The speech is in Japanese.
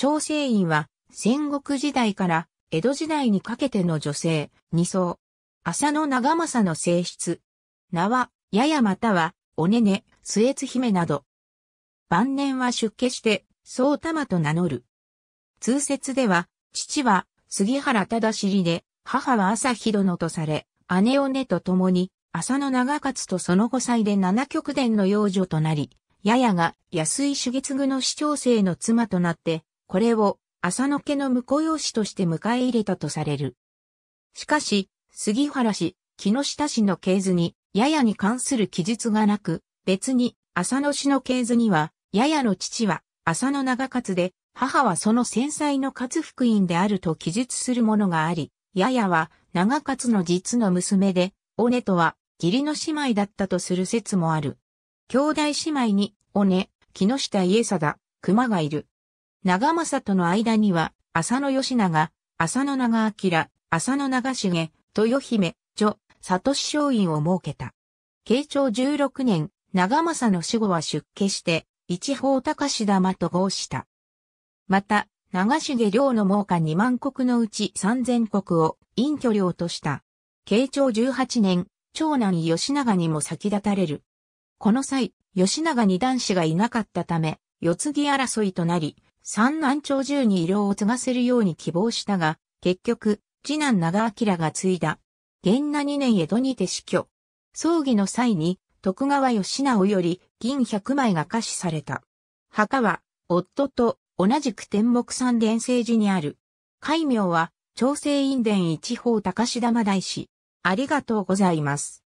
朝整院は戦国時代から江戸時代にかけての女性、二層。浅野長政の性質。名は、ややまたは、おねね、末津姫など。晩年は出家して、総玉と名乗る。通説では、父は杉原忠尻で、母は朝日殿とされ、姉をねと共に、浅野長勝とその後歳で七極殿の養女となり、ややが安井主月具の市長生の妻となって、これを浅野家の婿養子として迎え入れたとされる。しかし、杉原氏、木下氏の系図に、ややに関する記述がなく、別に、浅野氏の系図には、ややの父は、浅野長勝で、母はその繊細の勝福院であると記述するものがあり、ややは、長勝の実の娘で、尾根とは、義理の姉妹だったとする説もある。兄弟姉妹に、尾根、木下家貞、熊がいる。長政との間には、浅野義長、浅野長明、浅野長重、豊姫、女、里志松院を設けた。慶長16年、長政の死後は出家して、一方高志玉と合した。また、長重領の猛火2万国のうち3000国を隠居領とした。慶長18年、長男義長にも先立たれる。この際、吉長に男子がいなかったため、四次争いとなり、三男長十に医療を継がせるように希望したが、結局、次男長明が継いだ。元那二年江戸にて死去。葬儀の際に、徳川義直より銀百枚が可視された。墓は、夫と同じく天目三伝聖寺にある。戒名は、長生院伝一方高志玉大師。ありがとうございます。